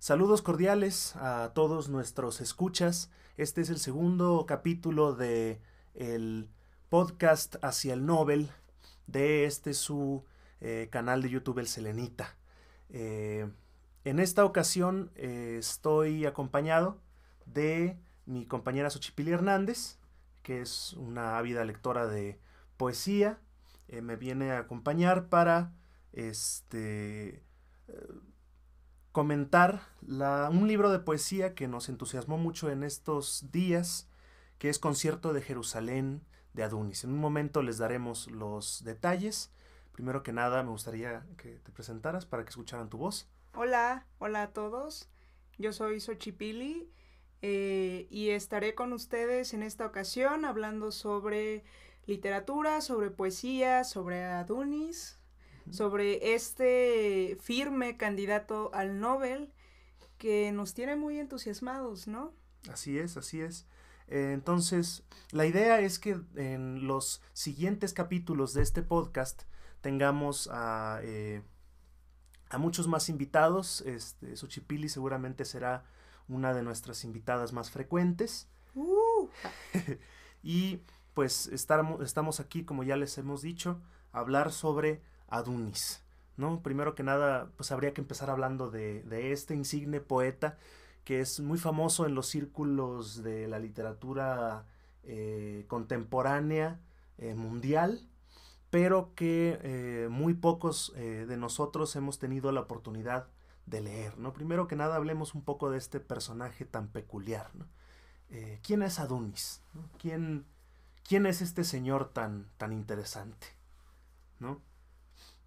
Saludos cordiales a todos nuestros escuchas. Este es el segundo capítulo de el podcast hacia el Nobel de este su eh, canal de YouTube El Selenita. Eh, en esta ocasión eh, estoy acompañado de mi compañera Xochipili Hernández, que es una ávida lectora de poesía. me viene a acompañar para este comentar un libro de poesía que nos entusiasmó mucho en estos días, que es Concierto de Jerusalén de Adunis. En un momento les daremos los detalles. Primero que nada, me gustaría que te presentaras para que escucharan tu voz. Hola, hola a todos. Yo soy Xochipili eh, y estaré con ustedes en esta ocasión hablando sobre literatura, sobre poesía, sobre Adunis, sobre este firme candidato al Nobel que nos tiene muy entusiasmados, ¿no? Así es, así es. Eh, entonces, la idea es que en los siguientes capítulos de este podcast tengamos a, eh, a muchos más invitados. Este, Suchipili seguramente será una de nuestras invitadas más frecuentes. Uh. y pues estamos aquí, como ya les hemos dicho, hablar sobre Adunis. ¿no? Primero que nada, pues habría que empezar hablando de, este insigne poeta que es muy famoso en los círculos de la literatura eh, contemporánea eh, mundial, pero que eh, muy pocos de nosotros hemos tenido la oportunidad de leer. ¿no? Primero que nada, hablemos un poco de este personaje tan peculiar. ¿no? ¿Quién es Adunis? ¿Quién, ¿Quién, es este señor tan, tan interesante? ¿No?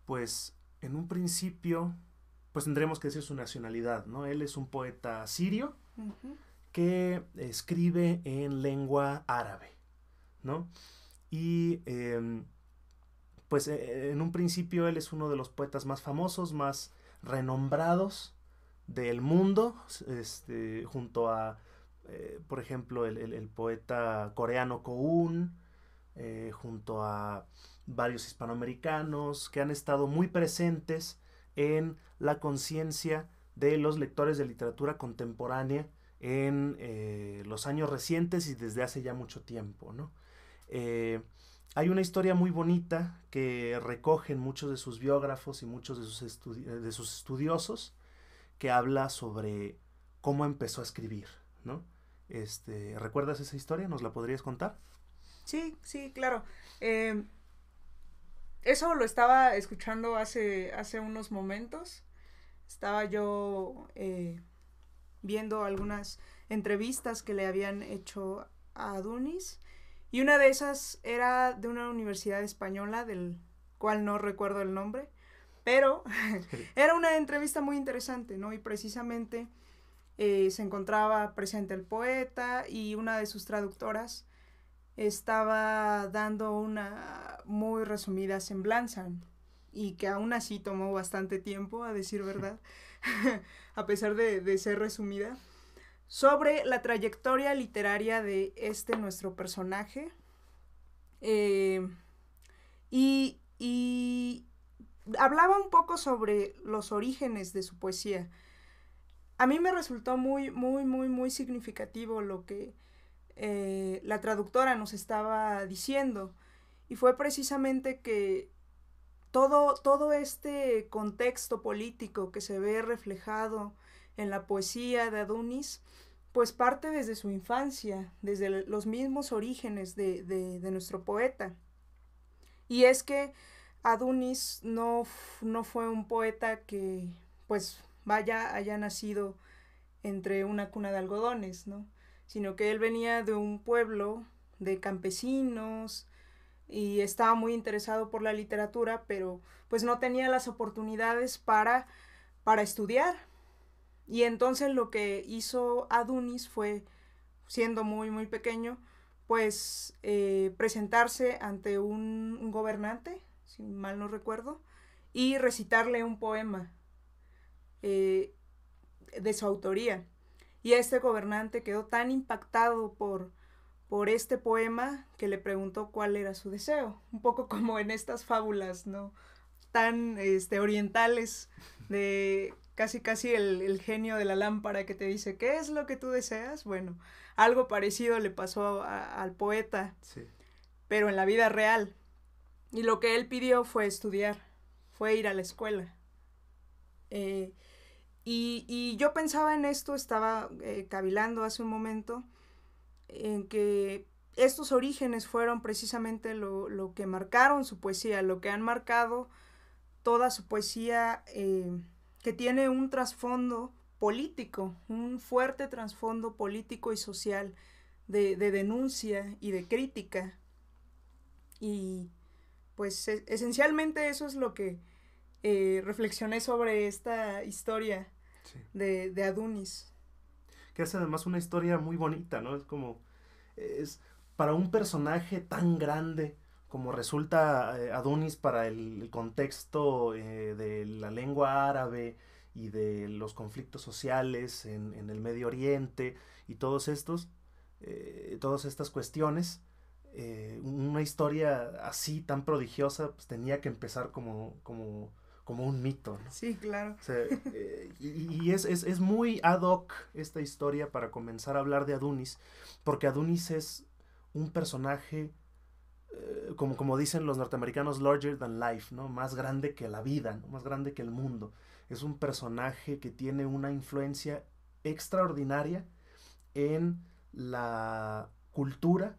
pues en un principio, pues tendremos que decir su nacionalidad, ¿no? Él es un poeta sirio que escribe en lengua árabe, ¿no? Y em, pues e-, en un principio él es uno de los poetas más famosos, más renombrados del mundo, este, junto a, eh, por ejemplo, el, poeta coreano Koun, eh, junto a varios hispanoamericanos que han estado muy presentes en la conciencia de los lectores de literatura contemporánea en eh, los años recientes y desde hace ya mucho tiempo. ¿no? Eh, hay una historia muy bonita que recogen muchos de sus biógrafos y muchos de sus, de sus estudiosos que habla sobre cómo empezó a escribir. ¿no? Este, ¿Recuerdas esa historia? ¿Nos la podrías contar? Sí, sí, claro. Eh, eso lo estaba escuchando hace, hace unos momentos. Estaba yo eh, viendo algunas entrevistas que le habían hecho a Dunis. Y una de esas era de una universidad española, del cual no recuerdo el nombre. Pero era una entrevista muy interesante, ¿no? Y precisamente eh, se encontraba presente el poeta y una de sus traductoras estaba dando una muy resumida semblanza y que aún así tomó bastante tiempo, a decir verdad, a pesar de, ser resumida, sobre la trayectoria literaria de este nuestro personaje. Eh, y, y hablaba un poco sobre los orígenes de su poesía. A mí me resultó muy, muy, muy, muy significativo lo que, eh, la traductora nos estaba diciendo. Y fue precisamente que todo, todo este contexto político que se ve reflejado en la poesía de Adunis, pues parte desde su infancia, desde los mismos orígenes de, nuestro poeta. Y es que Adunis no, no, fue un poeta que, pues, vaya, haya nacido entre una cuna de algodones, ¿no? sino que él venía de un pueblo de campesinos y estaba muy interesado por la literatura, pero pues no tenía las oportunidades para, para estudiar. Y entonces lo que hizo Adunis fue, siendo muy, muy pequeño, pues eh, presentarse ante un, gobernante, si mal no recuerdo, y recitarle un poema eh, de su autoría. Y este gobernante quedó tan impactado por, por este poema que le preguntó cuál era su deseo, un poco como en estas fábulas, ¿no? Tan este, orientales de casi casi el, genio de la lámpara que te dice, ¿qué es lo que tú deseas? Bueno, algo parecido le pasó al poeta, sí. pero en la vida real. Y lo que él pidió fue estudiar, fue ir a la escuela. Eh, y, yo pensaba en esto, estaba eh, cavilando hace un momento, en que estos orígenes fueron precisamente lo, que marcaron su poesía, lo que han marcado toda su poesía, eh, que tiene un trasfondo político, un fuerte trasfondo político y social de, denuncia y de crítica. Y pues e-, esencialmente eso es lo que eh, reflexioné sobre esta historia de, de Adunis. Que hace además una historia muy bonita, ¿no? Es como, es para un personaje tan grande como resulta eh, Adunis para el contexto eh, de la lengua árabe y de los conflictos sociales en, el Medio Oriente y todos estos, eh, todas estas cuestiones, una historia así tan prodigiosa pues, tenía que empezar como, como como un mito. ¿no? Sí, claro. Eh, y, es, muy ad hoc esta historia para comenzar a hablar de Adunis, porque Adunis es un personaje, eh, como, como dicen los norteamericanos, larger than life, ¿no? más grande que la vida, más grande que el mundo. Es un personaje que tiene una influencia extraordinaria en la cultura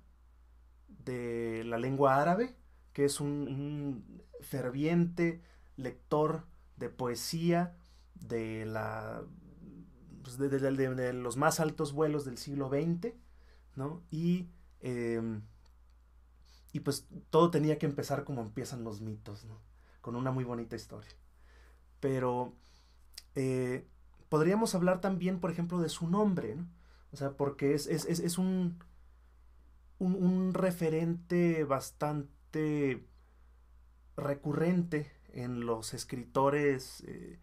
de la lengua árabe, que es un ferviente lector de poesía de, la, pues, de, los más altos vuelos del siglo XX, ¿no? Y, em, y pues todo tenía que empezar como empiezan los mitos, ¿no? Con una muy bonita historia. Pero eh, podríamos hablar también, por ejemplo, de su nombre, ¿no? O sea, porque es, un, un referente bastante recurrente en los escritores eh,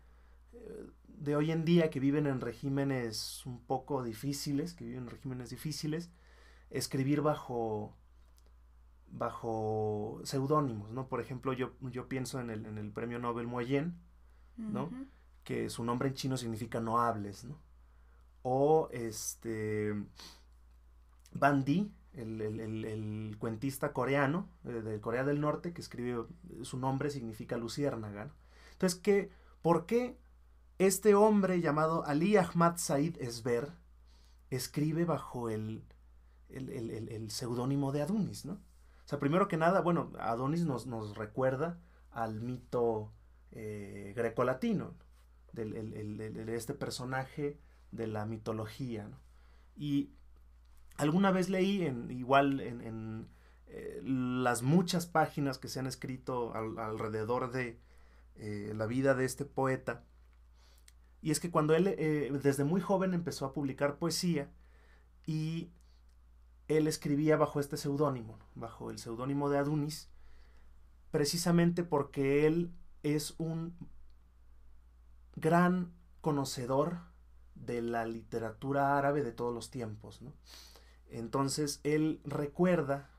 de hoy en día que viven en regímenes un poco difíciles, que viven en regímenes difíciles, escribir bajo bajo seudónimos, ¿no? Por ejemplo, yo, yo pienso en el, en el premio Nobel Moyen, ¿no? Que su nombre en chino significa no hables, ¿no? O este Bandi el, cuentista coreano eh, de Corea del Norte que escribe, eh, su nombre significa luciérnaga. Entonces, ¿qué, ¿por qué este hombre llamado Ali Ahmad Said Esber escribe bajo el, seudónimo de Adonis? ¿no? O sea, primero que nada, bueno, Adonis nos, nos recuerda al mito eh, grecolatino, de este personaje de la mitología. Y Alguna vez leí, igual en, eh, las muchas páginas que se han escrito alrededor de eh, la vida de este poeta, y es que cuando él eh, desde muy joven empezó a publicar poesía y él escribía bajo este seudónimo, bajo el seudónimo de Adunis, precisamente porque él es un gran conocedor de la literatura árabe de todos los tiempos. ¿no? Entonces él recuerda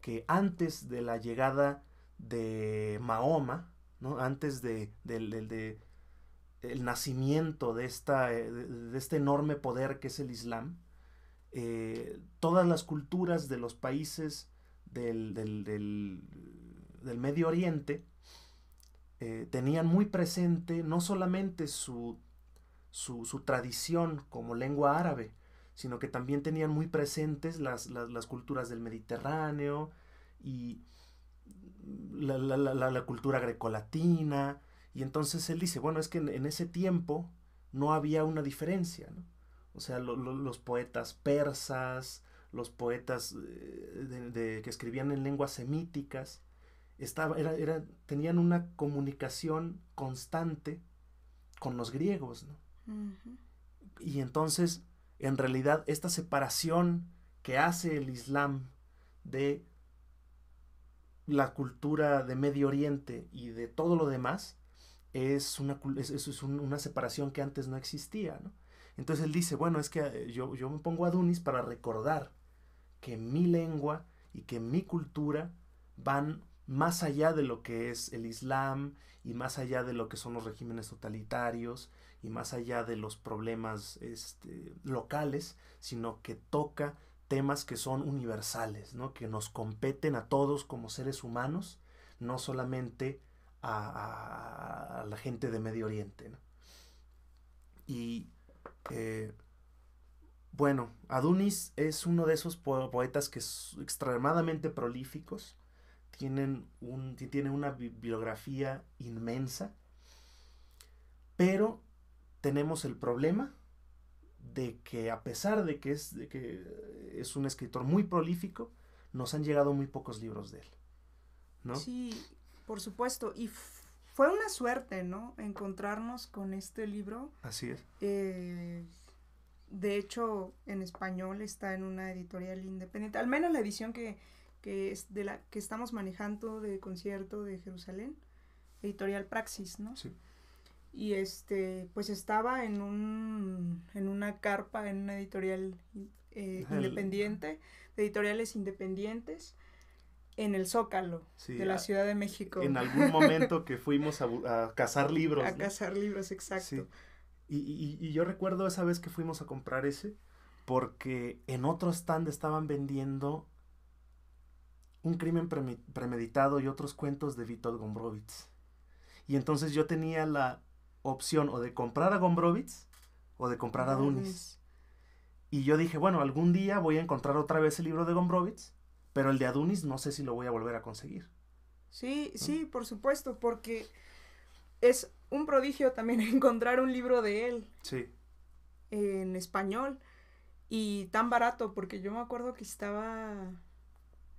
que antes de la llegada de Mahoma, antes del nacimiento eh, de, este enorme poder que es el Islam, eh, todas las culturas de los países del, Medio Oriente eh, tenían muy presente no solamente su tradición como lengua árabe, sino que también tenían muy presentes las, culturas del Mediterráneo y la, cultura grecolatina. Y entonces él dice, bueno, es que en, ese tiempo no había una diferencia, ¿no? O sea, los poetas persas, los poetas eh, de, que escribían en lenguas semíticas, estaba, tenían una comunicación constante con los griegos. ¿no? Y entonces en realidad esta separación que hace el Islam de la cultura de Medio Oriente y de todo lo demás es una, una separación que antes no existía. Entonces él dice, bueno, es que eh, yo, yo me pongo a Dunis para recordar que mi lengua y que mi cultura van más allá de lo que es el Islam y más allá de lo que son los regímenes totalitarios y más allá de los problemas este, locales, sino que toca temas que son universales, ¿no? que nos competen a todos como seres humanos, no solamente a, la gente de Medio Oriente. ¿no? Y eh, bueno, Adunis es uno de esos poetas que es extremadamente prolíficos, tienen un, tiene una bibliografía inmensa, pero tenemos el problema de que a pesar de que es, de que es un escritor muy prolífico, nos han llegado muy pocos libros de él. ¿No? Sí, por supuesto. Y fue una suerte, ¿no? Encontrarnos con este libro. Así es. Eh, de hecho, en español está en una editorial independiente, al menos la edición que, que, es de la que estamos manejando de concierto de Jerusalén, editorial Praxis, ¿no? Sí y este pues estaba en un en una carpa en una editorial eh, independiente de editoriales independientes en el Zócalo de la Ciudad de México en algún momento que fuimos a, cazar libros a cazar libros exacto y, y, yo recuerdo esa vez que fuimos a comprar ese porque en otro stand estaban vendiendo un crimen premeditado y otros cuentos de Vítor Gombrowicz y entonces yo tenía la opción o de comprar a Gombrowicz o de comprar a Dunis. Y yo dije, bueno, algún día voy a encontrar otra vez el libro de Gombrowicz, pero el de Dunis no sé si lo voy a volver a conseguir. Sí, sí, por supuesto, porque es un prodigio también encontrar un libro de él. Sí. En español. Y tan barato, porque yo me acuerdo que estaba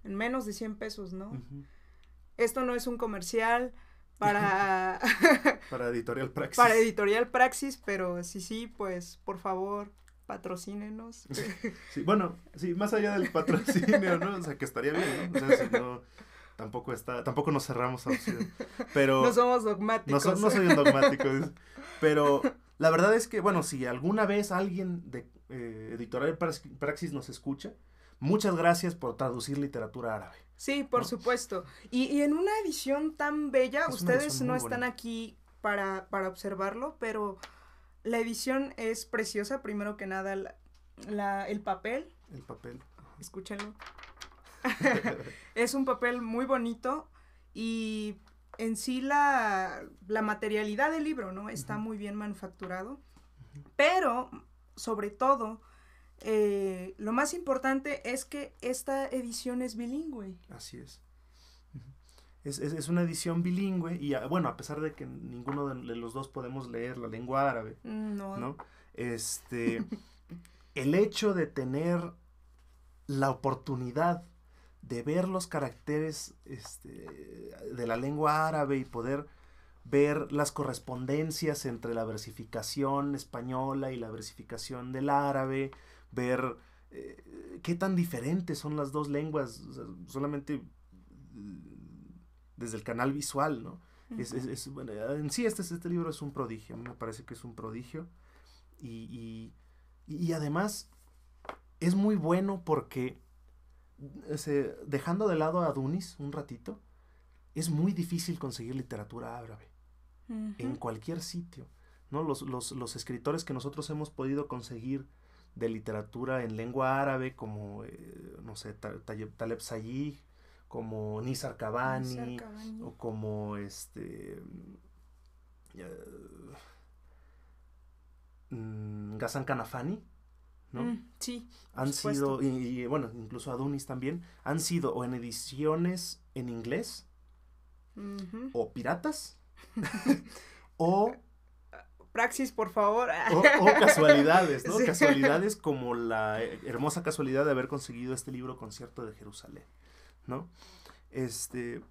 en menos de 100 pesos, ¿no? Esto no es un comercial, para... Editorial Praxis. Para Editorial Praxis, pero sí, sí, pues por favor, patrocínenos. sí, bueno, sí, más allá del patrocinio, ¿no? O sea, que estaría bien, ¿no? O sea, si no tampoco está, tampoco nos cerramos a opciones. Pero no somos dogmáticos. No, no soy un dogmático, pero la verdad es que, bueno, si alguna vez alguien de eh, Editorial Praxis nos escucha, Muchas gracias por traducir literatura árabe. Sí, por supuesto. Y, en una edición tan bella, ustedes no están aquí para, observarlo, pero la edición es preciosa, primero que nada, el papel. El papel. Escúchenlo. es un papel muy bonito y en sí la, materialidad del libro, ¿no? Está muy bien manufacturado, pero sobre todo eh, lo más importante es que esta edición es bilingüe. Así es. Es, una edición bilingüe y ah, bueno, a pesar de que ninguno de los dos podemos leer la lengua árabe, mm, Este, el hecho de tener la oportunidad de ver los caracteres este, de la lengua árabe y poder ver las correspondencias entre la versificación española y la versificación del árabe, ver eh, qué tan diferentes son las dos lenguas, solamente mm, desde el canal visual, ¿no? es, bueno, en sí, este, este libro es un prodigio, me parece que es un prodigio. Y, además es muy bueno porque, mm, dejando de lado a Dunis un ratito, es muy difícil conseguir literatura árabe en cualquier sitio. ¿no? Los, los escritores que nosotros hemos podido conseguir de literatura en lengua árabe, como, eh, no sé, Taleb Sayyid, como Nizar Kabani, o como este. Mm, Ghazan Kanafani, ¿no? Mm, sí. Han sido, y, bueno, incluso Adunis también, han sido o en ediciones en inglés, o piratas, o praxis, por favor. O, casualidades, ¿no? Casualidades como la hermosa casualidad de haber conseguido este libro concierto de Jerusalén, ¿no? Este,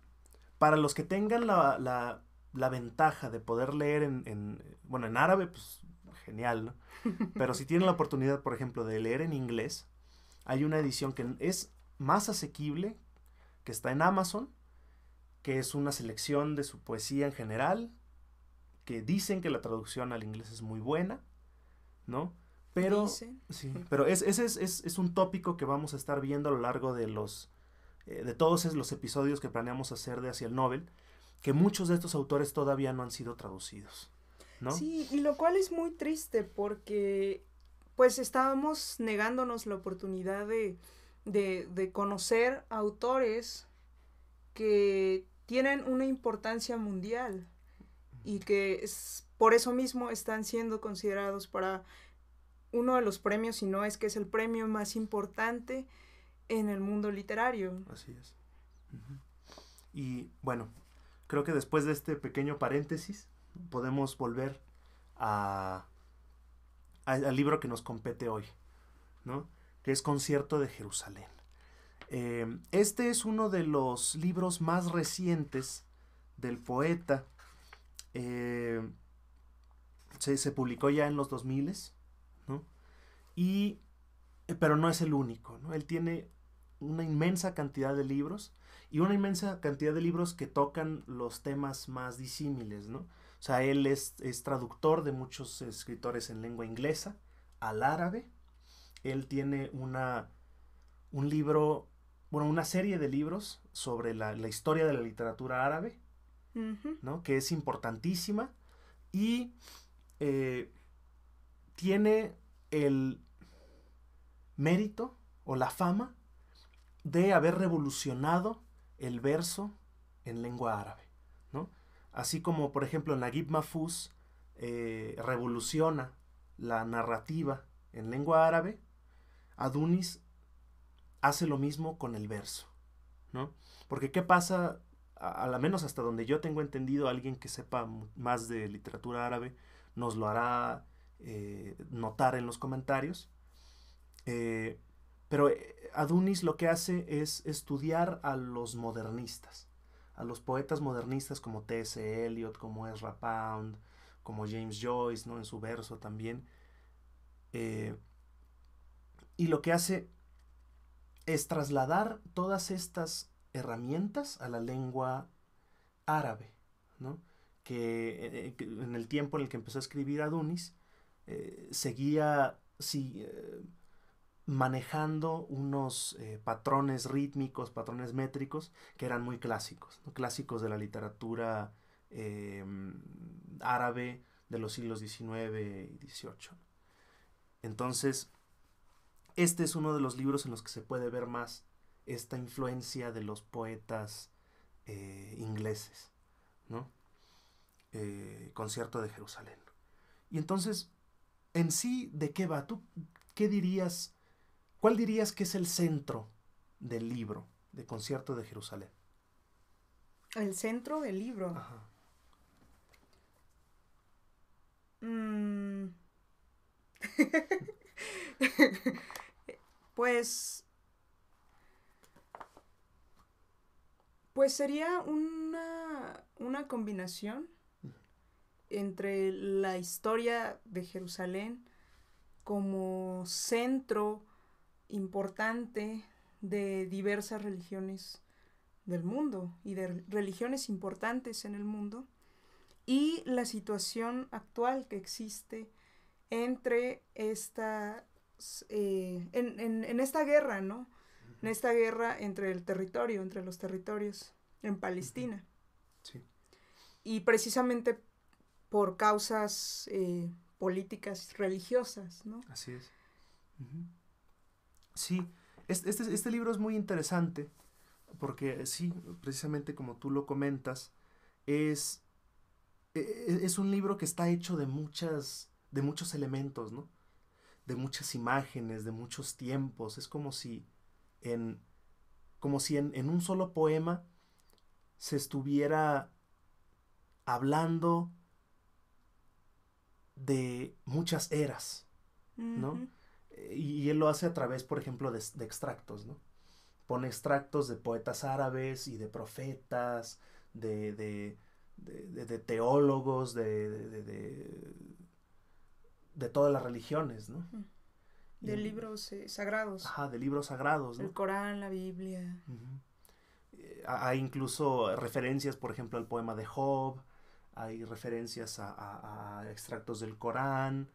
para los que tengan la, la, ventaja de poder leer en, en, bueno, en árabe, pues genial, ¿no? Pero si tienen la oportunidad, por ejemplo, de leer en inglés, hay una edición que es más asequible, que está en Amazon, que es una selección de su poesía en general, que dicen que la traducción al inglés es muy buena, ¿no? Pero, sí, pero ese es, un tópico que vamos a estar viendo a lo largo de los eh, de todos los episodios que planeamos hacer de Hacia el Nobel, que muchos de estos autores todavía no han sido traducidos. ¿no? Sí, y lo cual es muy triste porque pues estábamos negándonos la oportunidad de, de conocer autores que tienen una importancia mundial y que por eso mismo están siendo considerados para uno de los premios, si no es que es el premio más importante en el mundo literario. Así es. Y bueno, creo que después de este pequeño paréntesis podemos volver al libro que nos compete hoy, ¿no? que es Concierto de Jerusalén. Eh, este es uno de los libros más recientes del poeta eh, se, publicó ya en los 2000, ¿no? Y, eh, pero no es el único, ¿no? Él tiene una inmensa cantidad de libros y una inmensa cantidad de libros que tocan los temas más disímiles, ¿no? O sea, él es, traductor de muchos escritores en lengua inglesa al árabe. Él tiene una, un libro, bueno, una serie de libros sobre la historia de la literatura árabe, ¿no? que es importantísima y eh, tiene el mérito o la fama de haber revolucionado el verso en lengua árabe. Así como, por ejemplo, Naguib Mahfouz eh, revoluciona la narrativa en lengua árabe, Adunis hace lo mismo con el verso. ¿no? Porque ¿qué pasa a, al menos hasta donde yo tengo entendido, alguien que sepa más de literatura árabe nos lo hará eh, notar en los comentarios. Eh, pero eh, Adunis lo que hace es estudiar a los modernistas, a los poetas modernistas como T.S. Eliot, como Ezra Pound, como James Joyce, ¿no? en su verso también. y lo que hace es trasladar todas estas herramientas a la lengua árabe, eh, eh, que, en el tiempo en el que empezó a escribir Adunis, eh, seguía manejando unos patrones rítmicos, patrones métricos, que eran muy clásicos, clásicos de la literatura em, árabe de los siglos XIX y XVIII. Entonces, este es uno de los libros en los que se puede ver más esta influencia de los poetas eh, ingleses, ¿no? Eh, concierto de Jerusalén. Y entonces, en sí, ¿de qué va? ¿Tú qué dirías? ¿Cuál dirías que es el centro del libro de Concierto de Jerusalén? El centro del libro. Ajá. Mm. pues Pues sería una, combinación entre la historia de Jerusalén como centro importante de diversas religiones del mundo y de religiones importantes en el mundo y la situación actual que existe entre esta eh, en, en, en, esta guerra, ¿no? en esta guerra entre el territorio, entre los territorios, en Palestina. Sí. Y precisamente por causas eh, políticas religiosas, ¿no? Así es. Sí, este, este, libro es muy interesante porque eh, sí, precisamente como tú lo comentas, es, e, e, es un libro que está hecho de, muchas, de muchos elementos, ¿no? De muchas imágenes, de muchos tiempos. Es como si en, como si en, un solo poema se estuviera hablando de muchas eras, ¿no? Eh, y, él lo hace a través, por ejemplo, de, extractos, ¿no? Pone extractos de poetas árabes y de profetas, de, de, de teólogos, de, de, todas las religiones, ¿no? De libros eh, sagrados. Ajá, de libros sagrados. ¿no? El Corán, la Biblia. Hay incluso referencias, por ejemplo, al poema de Job, hay referencias a, extractos del Corán,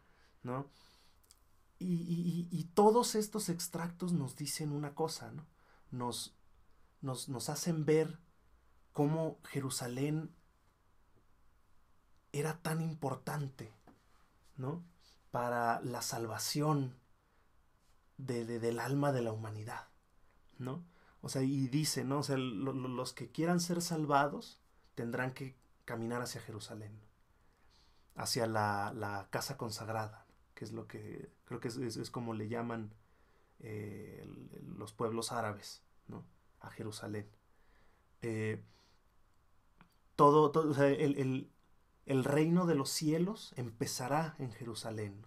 ¿no? Y, todos estos extractos nos dicen una cosa, ¿no? Nos, nos, nos hacen ver cómo Jerusalén era tan importante, ¿no? Para la salvación del alma de la humanidad, ¿no? O sea, y dice, ¿no? los que quieran ser salvados tendrán que caminar hacia Jerusalén, hacia la, casa consagrada, que es lo que creo que es, como le llaman eh, los pueblos árabes, A Jerusalén. Eh, todo, el, reino de los cielos empezará en Jerusalén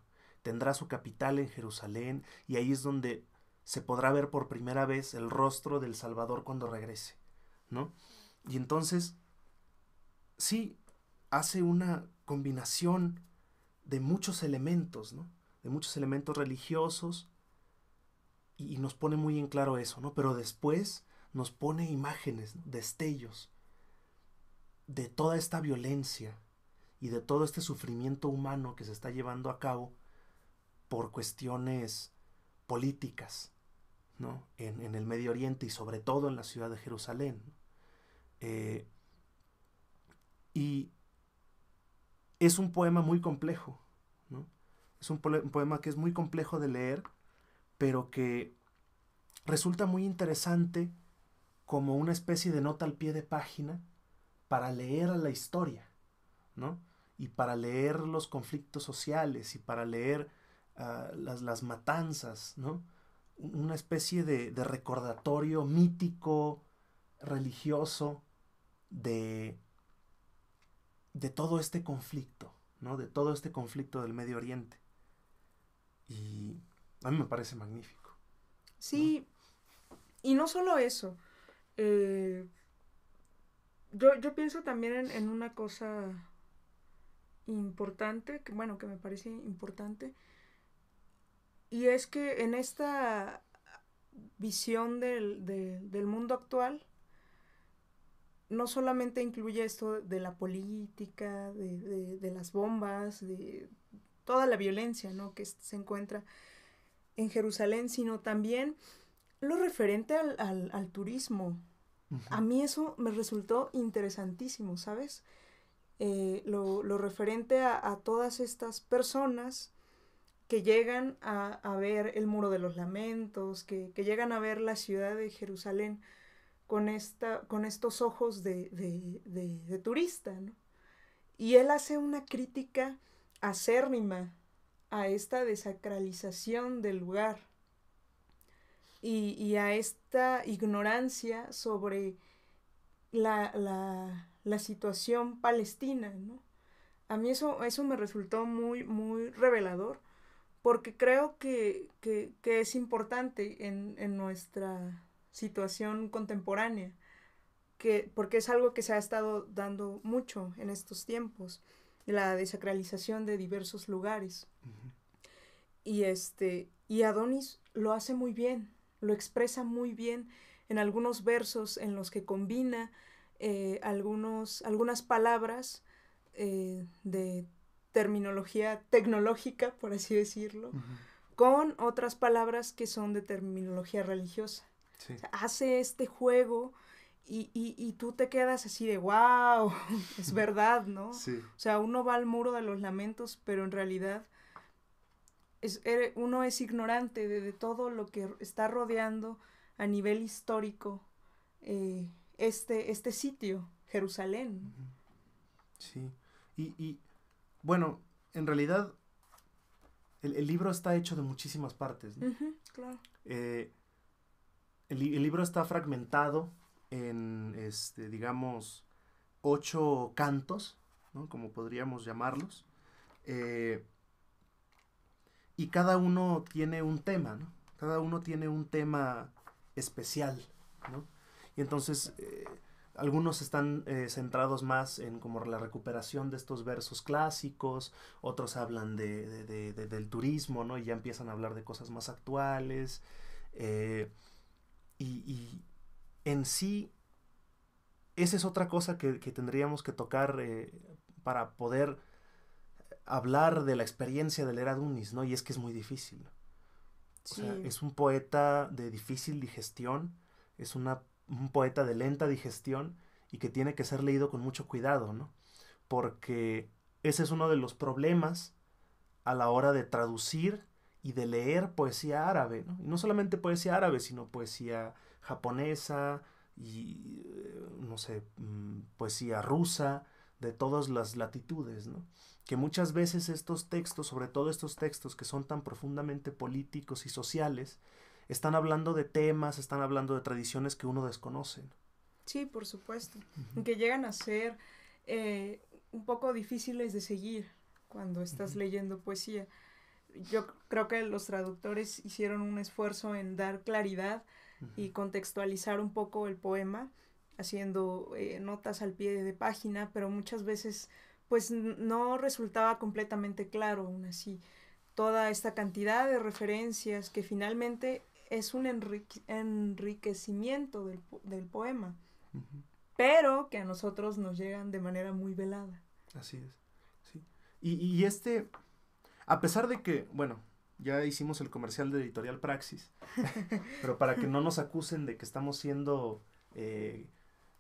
tendrá su capital en Jerusalén y ahí es donde se podrá ver por primera vez el rostro del Salvador cuando regrese, ¿no? Y entonces, sí, hace una combinación de muchos elementos, ¿no? De muchos elementos religiosos y, nos pone muy en claro eso, ¿no? Pero después nos pone imágenes, destellos de toda esta violencia y de todo este sufrimiento humano que se está llevando a cabo por cuestiones políticas en, el Medio Oriente y sobre todo en la ciudad de Jerusalén. Eh, y es un poema muy complejo, es un, poema que es muy complejo de leer, pero que resulta muy interesante como una especie de nota al pie de página para leer a la historia, Y para leer los conflictos sociales y para leer Ah, las, matanzas, ¿no? Una especie de, recordatorio mítico, religioso, de, todo este conflicto, ¿no? De todo este conflicto del Medio Oriente. Y a mí me parece magnífico. Sí, y no solo eso. Eh, yo, pienso también en, en, una cosa importante, que bueno, que me parece importante, y es que en esta visión del, mundo actual, no solamente incluye esto de la política, de, las bombas, de toda la violencia que se encuentra en Jerusalén, sino también lo referente al, turismo. A mí eso me resultó interesantísimo, ¿sabes? Eh, lo, referente a, a, todas estas personas que llegan a, ver el muro de los lamentos, que, llegan a ver la ciudad de Jerusalén con, esta, con estos ojos de, de, turista. Y él hace una crítica acérrima a esta desacralización del lugar y, a esta ignorancia sobre la, situación palestina. A mí eso, eso me resultó muy, muy revelador porque creo que, es importante en, nuestra situación contemporánea, que, porque es algo que se ha estado dando mucho en estos tiempos, la desacralización de diversos lugares. Y este, y Adonis lo hace muy bien, lo expresa muy bien en algunos versos en los que combina eh, algunos, algunas palabras eh, de terminología tecnológica, por así decirlo, con otras palabras que son de terminología religiosa. hace este juego y, y, tú te quedas así de, wow, es verdad, ¿no? O sea, uno va al muro de los lamentos, pero en realidad eh, uno es ignorante de, todo lo que está rodeando a nivel histórico eh, este, este sitio, Jerusalén. Sí, y, y, bueno, en realidad el, libro está hecho de muchísimas partes. ¿no? claro. Eh, el, libro está fragmentado en, este, digamos, ocho cantos, ¿no? como podríamos llamarlos. Eh, y cada uno tiene un tema, ¿no? Cada uno tiene un tema especial, ¿no? Y entonces, eh, algunos están eh, centrados más en como la recuperación de estos versos clásicos, otros hablan del turismo, ¿no? Y ya empiezan a hablar de cosas más actuales. Eh, y, en sí, esa es otra cosa que, tendríamos que tocar eh, para poder hablar de la experiencia del Era Dunis, ¿no? Y es que es muy difícil. es un poeta de difícil digestión, es una un poeta de lenta digestión y que tiene que ser leído con mucho cuidado, ¿no? Porque ese es uno de los problemas a la hora de traducir y de leer poesía árabe, ¿no? Y no solamente poesía árabe, sino poesía japonesa y, eh, no sé, mm, poesía rusa, de todas las latitudes, ¿no? Que muchas veces estos textos, sobre todo estos textos que son tan profundamente políticos y sociales, están hablando de temas, están hablando de tradiciones que uno desconoce. Sí, por supuesto, que llegan a ser eh, un poco difíciles de seguir cuando estás leyendo poesía. Yo creo que los traductores hicieron un esfuerzo en dar claridad y contextualizar un poco el poema, haciendo eh, notas al pie de página, pero muchas veces pues no resultaba completamente claro aún así toda esta cantidad de referencias que finalmente es un enriquecimiento del, poema, pero que a nosotros nos llegan de manera muy velada. Así es, sí. Y, este, a pesar de que, bueno, ya hicimos el comercial de Editorial Praxis, pero para que no nos acusen de que estamos siendo eh,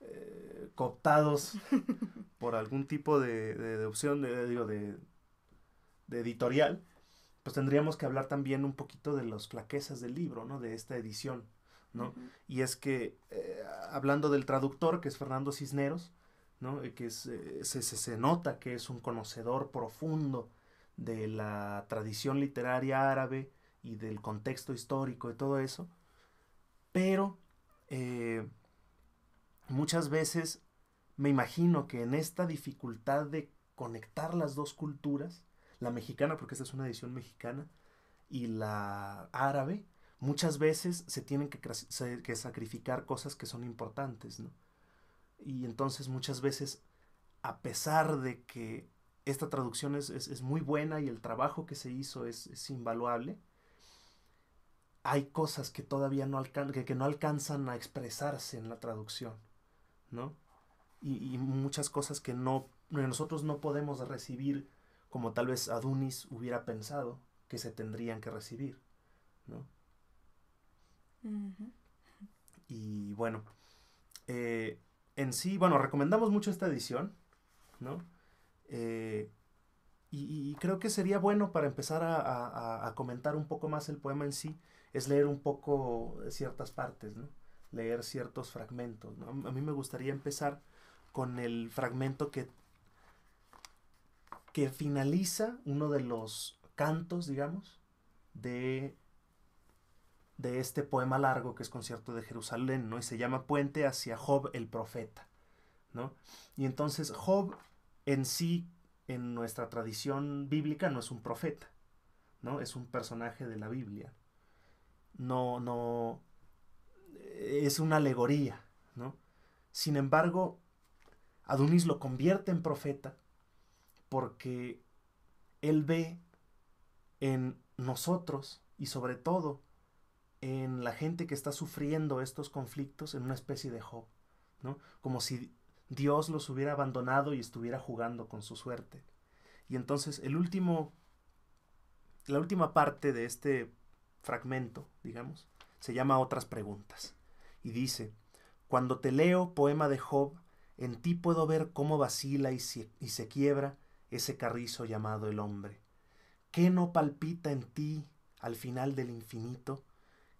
eh, cooptados por algún tipo de, de, opción, de editorial, pues tendríamos que hablar también un poquito de las flaquezas del libro, ¿no? De esta edición, ¿no? Y es que, eh, hablando del traductor, que es Fernando Cisneros, Que eh, se, nota que es un conocedor profundo de la tradición literaria árabe y del contexto histórico y todo eso, pero eh, muchas veces me imagino que en esta dificultad de conectar las dos culturas, la mexicana, porque esta es una edición mexicana, y la árabe, muchas veces se tienen que, que sacrificar cosas que son importantes, ¿no? Y entonces muchas veces, a pesar de que esta traducción es, muy buena y el trabajo que se hizo es, invaluable, hay cosas que todavía no, que, no alcanzan a expresarse en la traducción, ¿no? Y, muchas cosas que no, nosotros no podemos recibir como tal vez Adunis hubiera pensado que se tendrían que recibir, ¿no? Y bueno, eh, en sí, bueno, recomendamos mucho esta edición, ¿no? Eh, y, creo que sería bueno para empezar a, a, comentar un poco más el poema en sí, es leer un poco ciertas partes, ¿no? Leer ciertos fragmentos. ¿no? A mí me gustaría empezar con el fragmento que que finaliza uno de los cantos, digamos, de, de este poema largo que es Concierto de Jerusalén, ¿no? Y se llama Puente hacia Job el Profeta, ¿no? Y entonces Job en sí, en nuestra tradición bíblica, no es un profeta, ¿no? Es un personaje de la Biblia. No, no, es una alegoría, ¿no? Sin embargo, Adonis lo convierte en profeta porque Él ve en nosotros y sobre todo en la gente que está sufriendo estos conflictos en una especie de Job, Como si Dios los hubiera abandonado y estuviera jugando con su suerte. Y entonces el último, la última parte de este fragmento, digamos, se llama Otras preguntas. Y dice, cuando te leo poema de Job, en ti puedo ver cómo vacila y se quiebra ese carrizo llamado el hombre? ¿Qué no palpita en ti al final del infinito?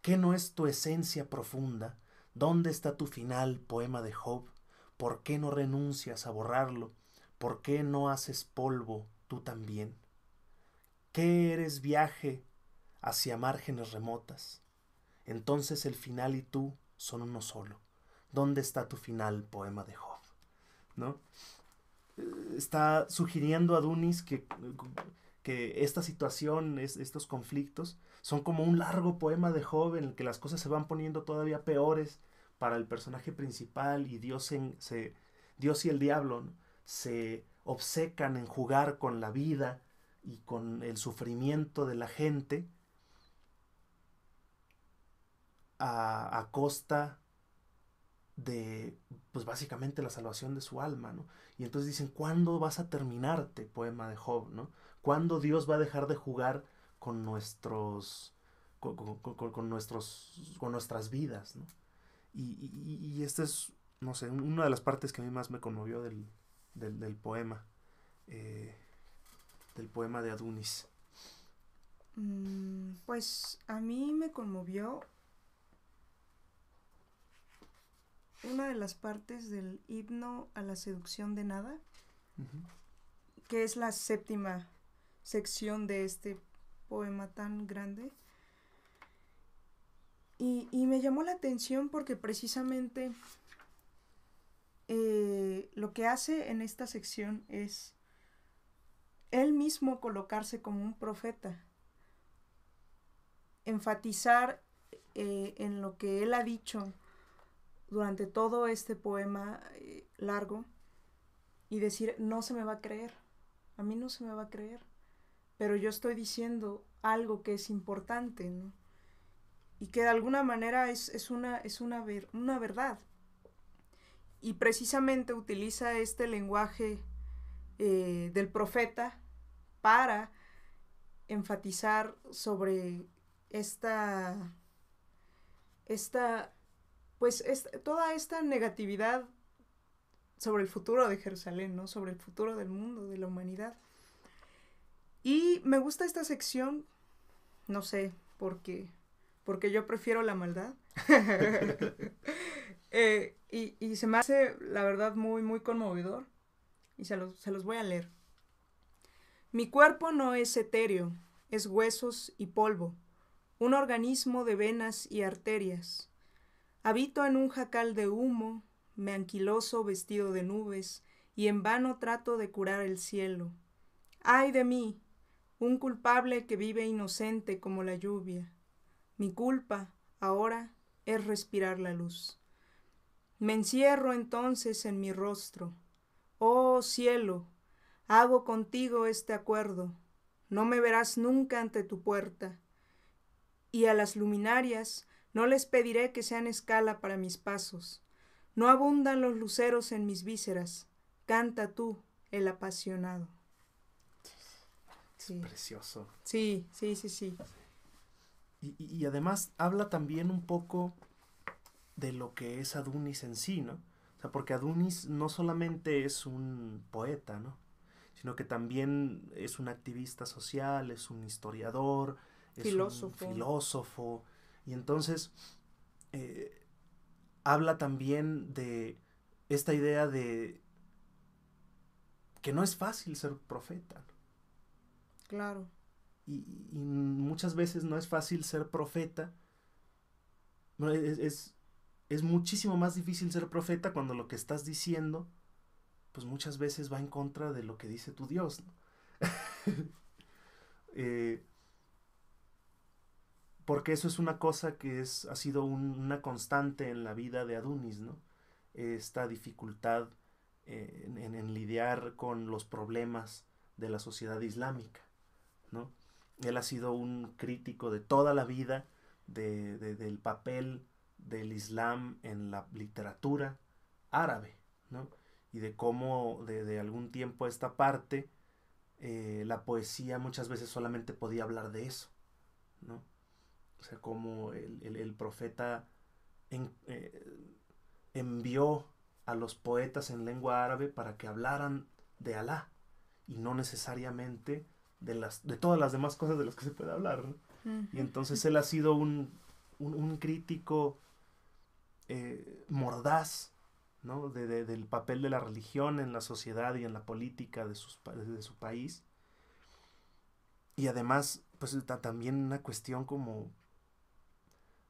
¿Qué no es tu esencia profunda? ¿Dónde está tu final, poema de Job? ¿Por qué no renuncias a borrarlo? ¿Por qué no haces polvo tú también? ¿Qué eres viaje hacia márgenes remotas? Entonces el final y tú son uno solo. ¿Dónde está tu final, poema de Job? ¿No? está sugiriendo a Dunis que, esta situación, estos conflictos, son como un largo poema de joven en el que las cosas se van poniendo todavía peores para el personaje principal y Dios, Dios y el diablo se obsecan en jugar con la vida y con el sufrimiento de la gente a, a costa de, pues básicamente la salvación de su alma, ¿no? Y entonces dicen, ¿cuándo vas a terminarte, poema de Job? ¿no? ¿Cuándo Dios va a dejar de jugar con nuestros... Con, nuestros, con nuestras vidas, Y, esta es, no sé, una de las partes que a mí más me conmovió del, poema, eh, del poema de Adunis. Mm, pues a mí me conmovió una de las partes del himno a la seducción de nada, que es la séptima sección de este poema tan grande. Y, me llamó la atención porque precisamente eh, lo que hace en esta sección es él mismo colocarse como un profeta, enfatizar eh, en lo que él ha dicho, durante todo este poema eh, largo y decir, no se me va a creer, a mí no se me va a creer, pero yo estoy diciendo algo que es importante, Y que de alguna manera es, una, es una, ver, una verdad. Y precisamente utiliza este lenguaje eh, del profeta para enfatizar sobre esta, esta pues toda esta negatividad sobre el futuro de Jerusalén, ¿no? Sobre el futuro del mundo, de la humanidad. Y me gusta esta sección, no sé por qué, porque yo prefiero la maldad. Eh, y, se me hace, la verdad, muy, muy conmovedor. Y se se los voy a leer. Mi cuerpo no es etéreo, es huesos y polvo, un organismo de venas y arterias, Habito en un jacal de humo, me anquiloso vestido de nubes, y en vano trato de curar el cielo. ¡Ay de mí! Un culpable que vive inocente como la lluvia. Mi culpa, ahora, es respirar la luz. Me encierro entonces en mi rostro. Oh cielo, hago contigo este acuerdo. No me verás nunca ante tu puerta. Y a las luminarias no les pediré que sean escala para mis pasos. No abundan los luceros en mis vísceras. Canta tú, el apasionado. precioso. Sí, sí, sí, sí. Y, además habla también un poco de lo que es Adunis en sí, ¿no? O sea, porque Adunis no solamente es un poeta, ¿no? Sino que también es un activista social, es un historiador, es filósofo. un filósofo y entonces eh, habla también de esta idea de que no es fácil ser profeta. Claro. Y, muchas veces no es fácil ser profeta. es, muchísimo más difícil ser profeta cuando lo que estás diciendo, pues muchas veces va en contra de lo que dice tu Dios. Eh, porque eso es una cosa que es, ha sido una constante en la vida de Adunis, ¿no? Esta dificultad eh, en, lidiar con los problemas de la sociedad islámica, ¿no? Él ha sido un crítico de toda la vida del papel del Islam en la literatura árabe, ¿no? Y de cómo desde de algún tiempo esta parte eh, la poesía muchas veces solamente podía hablar de eso, ¿no? O sea, como el, profeta eh, envió a los poetas en lengua árabe para que hablaran de Alá y no necesariamente de, las, de todas las demás cosas de las que se puede hablar. Y entonces él ha sido un, un, crítico eh, mordaz ¿no? del papel de la religión en la sociedad y en la política de, de su país. Y además, pues también una cuestión como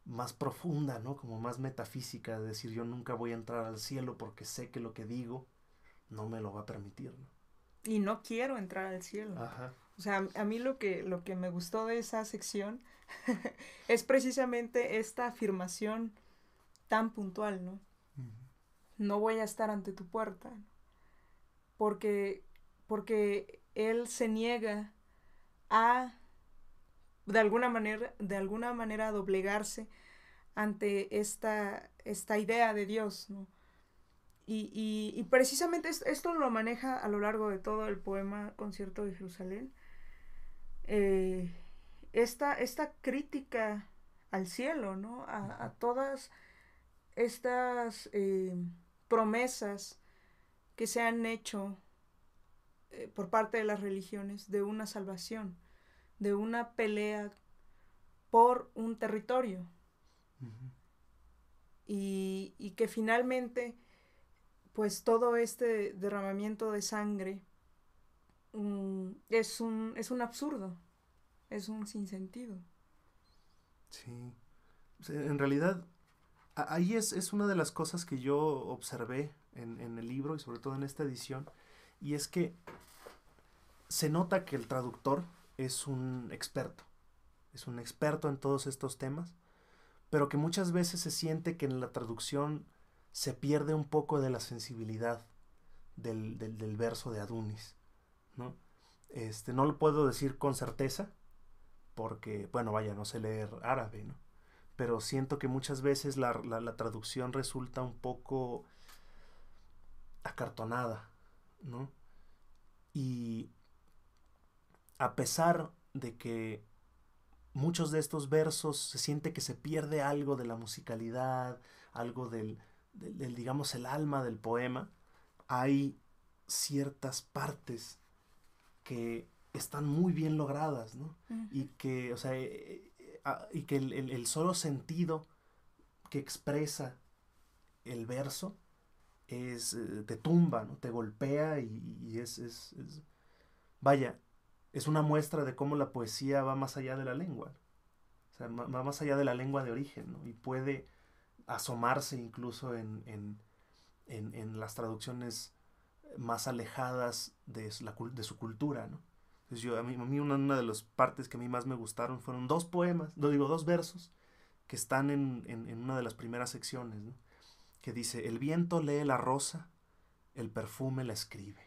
más profunda, ¿no? Como más metafísica, de decir yo nunca voy a entrar al cielo porque sé que lo que digo no me lo va a permitir, Y no quiero entrar al cielo. Ajá. O sea, a mí lo que, lo que me gustó de esa sección es precisamente esta afirmación tan puntual, ¿no? No voy a estar ante tu puerta, porque, porque él se niega a de alguna manera, de alguna manera doblegarse ante esta, esta idea de Dios, Y, precisamente esto lo maneja a lo largo de todo el poema Concierto de Jerusalén. Eh, esta, esta, crítica al cielo, ¿no? A, todas estas eh, promesas que se han hecho eh, por parte de las religiones de una salvación de una pelea por un territorio. y, que finalmente, pues todo este derramamiento de sangre mm, es, un, es un absurdo, es un sinsentido. Sí. En realidad, ahí es, una de las cosas que yo observé en, en, el libro y sobre todo en esta edición, y es que se nota que el traductor es un experto, es un experto en todos estos temas, pero que muchas veces se siente que en la traducción se pierde un poco de la sensibilidad del, verso de Adunis. ¿no? Este, no lo puedo decir con certeza, porque, bueno, vaya, no sé leer árabe, ¿no? Pero siento que muchas veces la, la traducción resulta un poco acartonada, ¿no? Y a pesar de que muchos de estos versos se siente que se pierde algo de la musicalidad, algo del, digamos, el alma del poema, hay ciertas partes que están muy bien logradas, ¿no? Y que, o sea, eh, eh, ah, y que el, solo sentido que expresa el verso es, eh, te tumba, ¿no? Te golpea y, es, es... Vaya, es una muestra de cómo la poesía va más allá de la lengua, o sea, va más allá de la lengua de origen, ¿no? y puede asomarse incluso en, las traducciones más alejadas de, su cultura. ¿no? Entonces yo, a mí, una, una, de las partes que a mí más me gustaron fueron dos poemas, no digo dos versos, que están en, en una de las primeras secciones, ¿no? que dice, el viento lee la rosa, el perfume la escribe.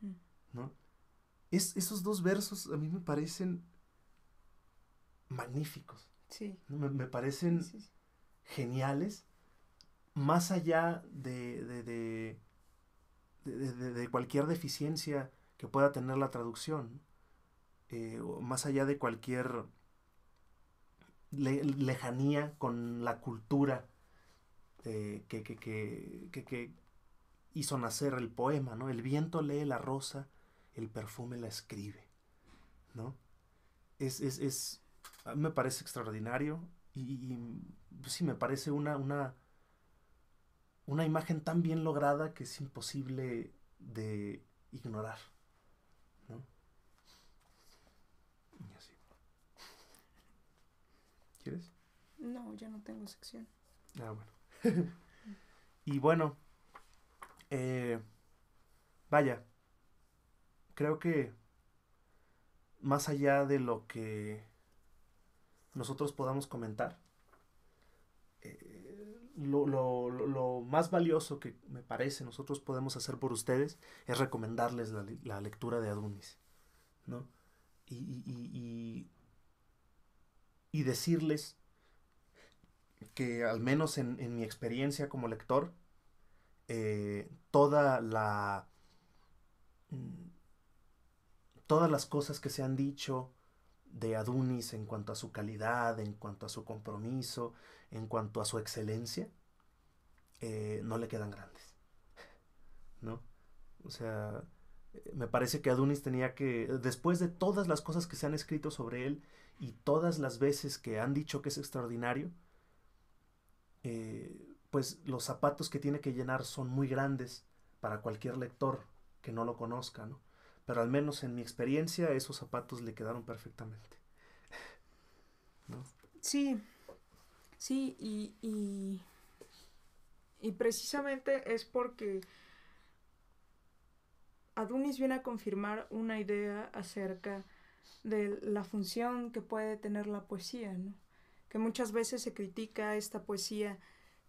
Mm. ¿no? esos dos versos a mí me parecen magníficos. Me, parecen geniales, más allá de, cualquier deficiencia que pueda tener la traducción, eh, más allá de cualquier lejanía con la cultura eh, que, que, hizo nacer el poema, ¿no? El viento lee la rosa el perfume la escribe, ¿no? Es, es, me parece extraordinario y, y pues sí, me parece una, una, una imagen tan bien lograda que es imposible de ignorar, ¿no? ¿Quieres? No, ya no tengo sección. Ah, bueno. y bueno, eh, vaya, creo que más allá de lo que nosotros podamos comentar, eh, lo, más valioso que me parece nosotros podemos hacer por ustedes es recomendarles la, lectura de Adunis, Y, decirles que al menos en, mi experiencia como lector, eh, toda la todas las cosas que se han dicho de Adunis en cuanto a su calidad, en cuanto a su compromiso, en cuanto a su excelencia, eh, no le quedan grandes. ¿No? O sea, eh, me parece que Adunis tenía que, después de todas las cosas que se han escrito sobre él y todas las veces que han dicho que es extraordinario, eh, pues los zapatos que tiene que llenar son muy grandes para cualquier lector que no lo conozca, ¿no? pero al menos en mi experiencia esos zapatos le quedaron perfectamente. Sí, sí, y, y, y, precisamente es porque Adunis viene a confirmar una idea acerca de la función que puede tener la poesía, ¿no? que muchas veces se critica esta poesía,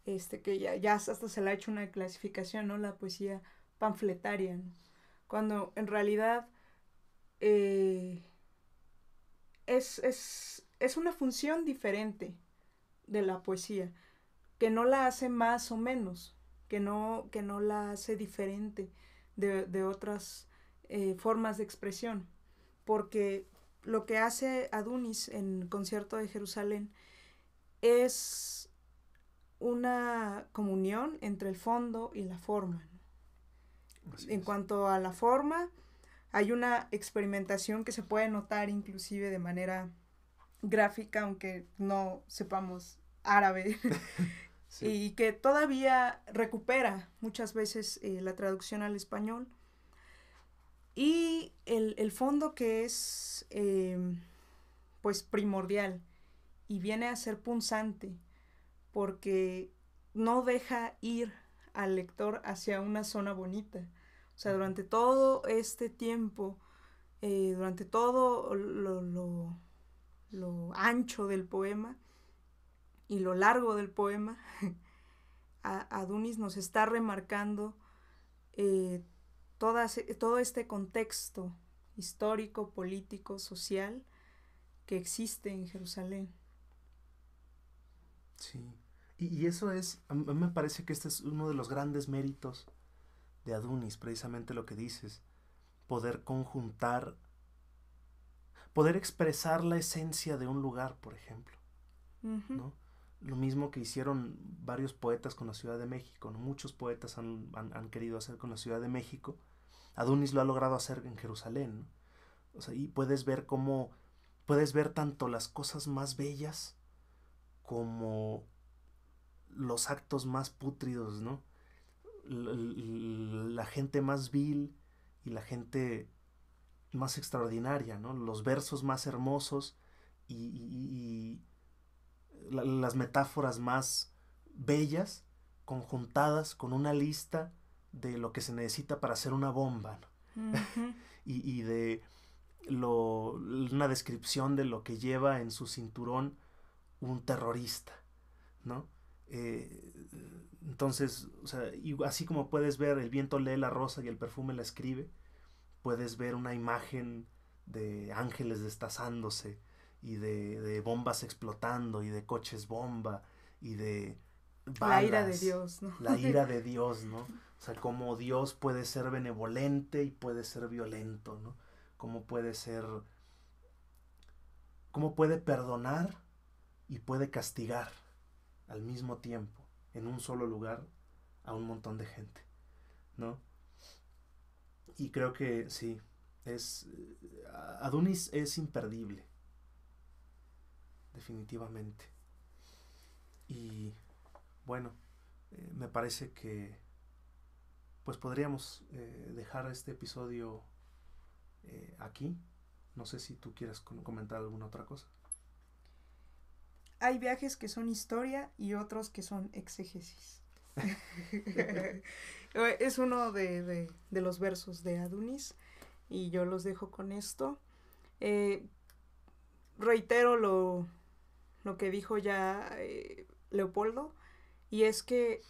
este, que ya, ya hasta se le ha hecho una clasificación, ¿no? la poesía panfletaria. ¿no? cuando en realidad eh, es, una función diferente de la poesía, que no la hace más o menos, que no, que no la hace diferente de, otras eh, formas de expresión, porque lo que hace Adunis en Concierto de Jerusalén es una comunión entre el fondo y la forma en cuanto a la forma, hay una experimentación que se puede notar inclusive de manera gráfica, aunque no sepamos árabe, y que todavía recupera muchas veces eh, la traducción al español. Y el, fondo que es em, pues primordial y viene a ser punzante porque no deja ir al lector hacia una zona bonita. O sea, durante todo este tiempo, eh, durante todo lo, ancho del poema y lo largo del poema, Adunis nos está remarcando eh, todo este contexto histórico, político, social que existe en Jerusalén. Sí, y, y eso es, a mí me parece que este es uno de los grandes méritos de Adunis, precisamente lo que dices, poder conjuntar, poder expresar la esencia de un lugar, por ejemplo. ¿no? Lo mismo que hicieron varios poetas con la Ciudad de México, muchos poetas han, querido hacer con la Ciudad de México. Adunis lo ha logrado hacer en Jerusalén. ¿no? O sea, y puedes ver cómo, puedes ver tanto las cosas más bellas como los actos más pútridos, ¿no? la, gente más vil y la gente más extraordinaria, ¿no? Los versos más hermosos y, las metáforas más bellas conjuntadas con una lista de lo que se necesita para hacer una bomba y, de una descripción de lo que lleva en su cinturón un terrorista, ¿no? Eh, entonces, y así como puedes ver el viento lee la rosa y el perfume la escribe, puedes ver una imagen de ángeles destazándose y de, bombas explotando y de coches bomba y de... la ira de Dios, ¿no? La ira de Dios, ¿no? O sea, cómo Dios puede ser benevolente y puede ser violento, ¿no? Cómo puede ser... Cómo puede perdonar y puede castigar al mismo tiempo, en un solo lugar, a un montón de gente, ¿no? Y creo que sí, es... Eh, Adunis es imperdible, definitivamente. Y bueno, eh, me parece que pues podríamos eh, dejar este episodio aquí. No sé si tú quieres comentar alguna otra cosa hay viajes que son historia y otros que son exégesis. es uno de, los versos de Adunis y yo los dejo con esto. Eh, reitero lo, que dijo ya eh, Leopoldo y es que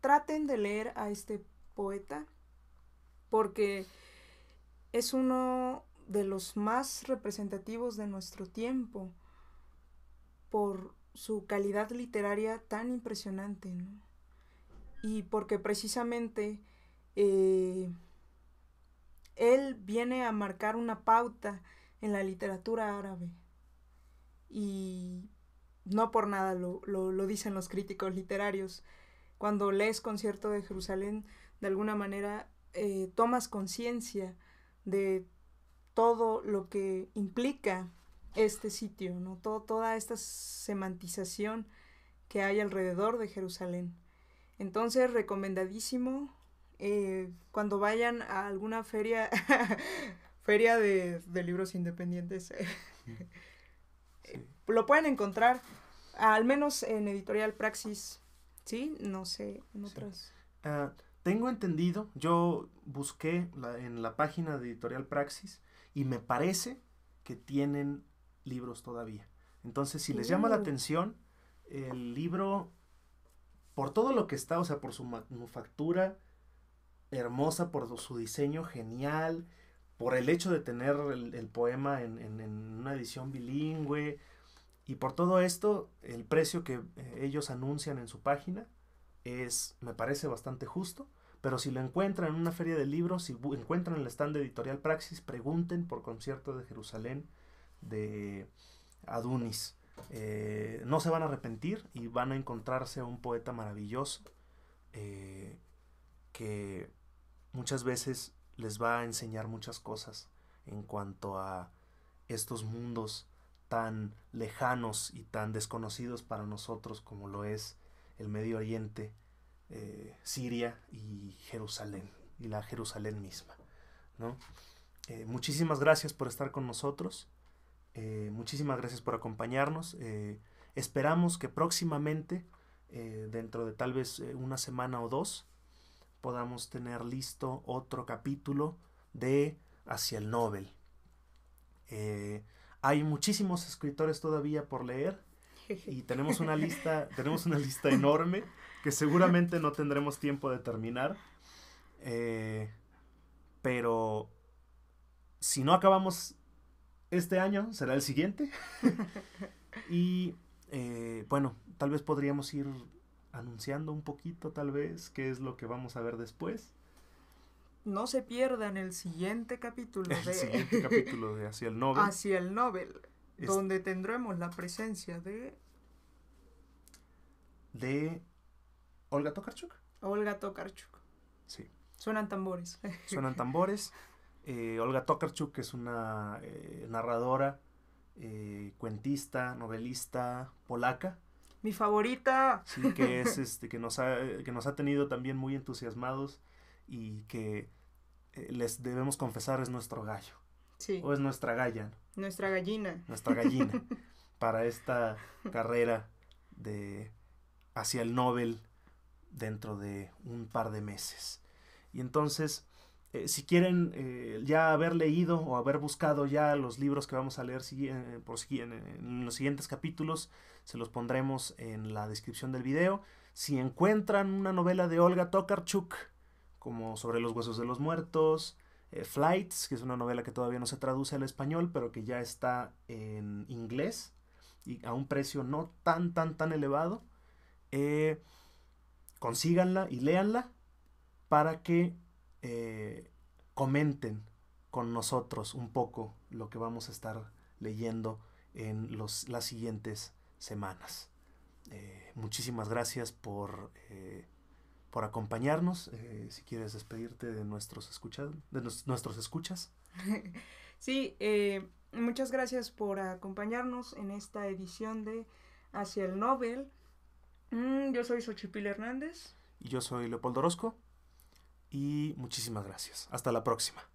traten de leer a este poeta porque es uno de los más representativos de nuestro tiempo por su calidad literaria tan impresionante, Y porque precisamente eh, él viene a marcar una pauta en la literatura árabe. Y no por nada lo, dicen los críticos literarios. Cuando lees Concierto de Jerusalén, de alguna manera eh, tomas conciencia de todo lo que implica este sitio, ¿no? Todo, toda esta semantización que hay alrededor de Jerusalén. Entonces, recomendadísimo, eh, cuando vayan a alguna feria, feria de, libros independientes, lo pueden encontrar, al menos en Editorial Praxis, ¿sí? No sé, en otras. Ah, tengo entendido, yo busqué en la página de Editorial Praxis y me parece que tienen libros todavía. Entonces, si les llama la atención, el libro, por todo lo que está, o sea, por su manufactura hermosa, por su diseño genial, por el hecho de tener el, poema en, una edición bilingüe, y por todo esto, el precio que eh, ellos anuncian en su página es, me parece bastante justo. Pero si lo encuentran en una feria de libros, si encuentran el stand Editorial Praxis, pregunten por Concierto de Jerusalén de Adunis. Eh, no se van a arrepentir y van a encontrarse a un poeta maravilloso eh, que muchas veces les va a enseñar muchas cosas en cuanto a estos mundos tan lejanos y tan desconocidos para nosotros como lo es el Medio Oriente, eh, Siria y Jerusalén, y la Jerusalén misma. muchísimas gracias por estar con nosotros. Eh, muchísimas gracias por acompañarnos. Eh, esperamos que próximamente, eh, dentro de tal vez una semana o dos, podamos tener listo otro capítulo de Hacia el Nobel. hay muchísimos escritores todavía por leer y tenemos una lista, tenemos una lista enorme que seguramente no tendremos tiempo de terminar. pero si no acabamos este año será el siguiente. y eh, bueno, tal vez podríamos ir anunciando un poquito, tal vez, qué es lo que vamos a ver después. No se pierdan el siguiente capítulo de... El siguiente capítulo de Hacia el Nobel. Hacia el Nobel, donde tendremos la presencia de... De Olga Tokarchuk. Olga Tokarchuk. Sí. Suenan tambores. Suenan tambores. Eh, Olga Tokarchuk, que es una eh, narradora, eh, cuentista, novelista polaca. Mi favorita. Sí, que es este, que nos ha, que nos ha tenido también muy entusiasmados y que les debemos confesar es nuestro gallo. Sí. O es nuestra galla. Nuestra gallina. Nuestra gallina. para esta carrera de hacia el Nobel dentro de un par de meses. Y entonces, eh, si quieren eh, ya haber leído o haber buscado ya los libros que vamos a leer eh, en, en, los siguientes capítulos, se los pondremos en la descripción del video. Si encuentran una novela de Olga Tokarchuk, como sobre los huesos de los muertos, Flights, que es una novela que todavía no se traduce al español, pero que ya está en inglés y a un precio no tan, tan, tan elevado, consíganla y léanla para que eh, comenten con nosotros un poco lo que vamos a estar leyendo en las siguientes semanas. Eh, muchísimas gracias por, eh, por acompañarnos. si quieres despedirte de nuestros, de nuestros escuchas. Sí, muchas gracias por acompañarnos en esta edición de Hacia el Nobel. Mm, yo soy Xochipil Hernández. Y yo soy Leopoldo Orozco y muchísimas gracias. Hasta la próxima.